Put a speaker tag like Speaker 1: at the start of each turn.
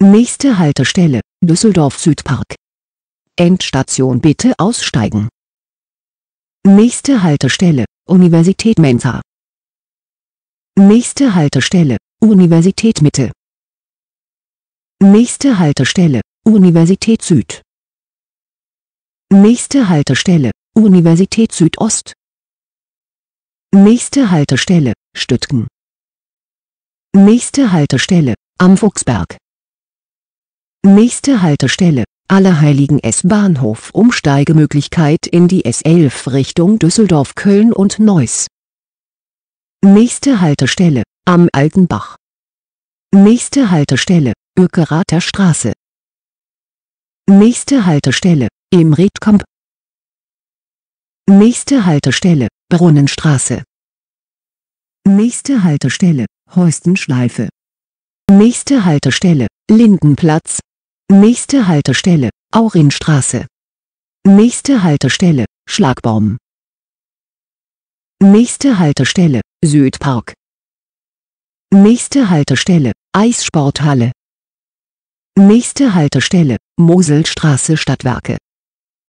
Speaker 1: Nächste Haltestelle, Düsseldorf Südpark. Endstation bitte aussteigen. Nächste Haltestelle, Universität Mensa. Nächste Haltestelle, Universität Mitte. Nächste Haltestelle, Universität Süd. Nächste Haltestelle, Universität Südost. Nächste Haltestelle, Stüttgen. Nächste Haltestelle, am Fuchsberg. Nächste Haltestelle, Allerheiligen S-Bahnhof Umsteigemöglichkeit in die S11 Richtung Düsseldorf Köln und Neuss. Nächste Haltestelle, am Altenbach. Nächste Haltestelle, Ürkerater Straße. Nächste Haltestelle, im Redkamp. Nächste Haltestelle, Brunnenstraße. Nächste Haltestelle, Heustenschleife. Nächste Haltestelle, Lindenplatz. Nächste Haltestelle, Aurinstraße. Nächste Haltestelle, Schlagbaum. Nächste Haltestelle, Südpark. Nächste Haltestelle, Eissporthalle. Nächste Haltestelle, Moselstraße Stadtwerke.